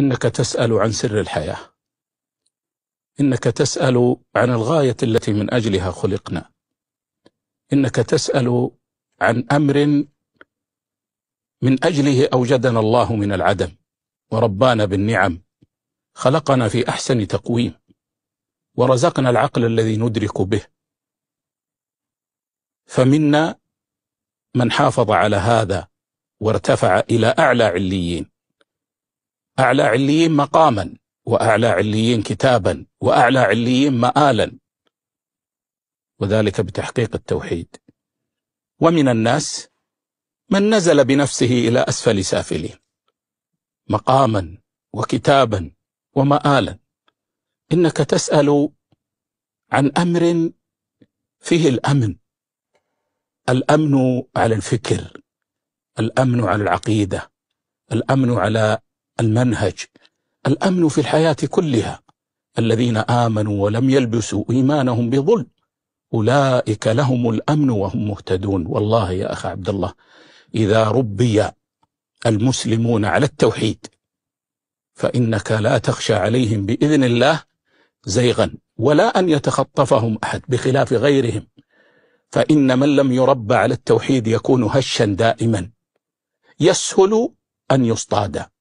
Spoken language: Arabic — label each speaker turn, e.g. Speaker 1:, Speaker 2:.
Speaker 1: إنك تسأل عن سر الحياة إنك تسأل عن الغاية التي من أجلها خلقنا إنك تسأل عن أمر من أجله أوجدنا الله من العدم وربانا بالنعم خلقنا في أحسن تقويم ورزقنا العقل الذي ندرك به فمنا من حافظ على هذا وارتفع إلى أعلى عليين أعلى عليين مقاما وأعلى عليين كتابا وأعلى عليين مآلا وذلك بتحقيق التوحيد ومن الناس من نزل بنفسه إلى أسفل سافلين مقاما وكتابا ومآلا إنك تسأل عن أمر فيه الأمن الأمن على الفكر الأمن على العقيدة الأمن على المنهج الأمن في الحياة كلها الذين آمنوا ولم يلبسوا إيمانهم بظلم أولئك لهم الأمن وهم مهتدون والله يا أخ عبد الله إذا ربي المسلمون على التوحيد فإنك لا تخشى عليهم بإذن الله زيغا ولا أن يتخطفهم أحد بخلاف غيرهم فإن من لم يربى على التوحيد يكون هشا دائما يسهل أن يصطاد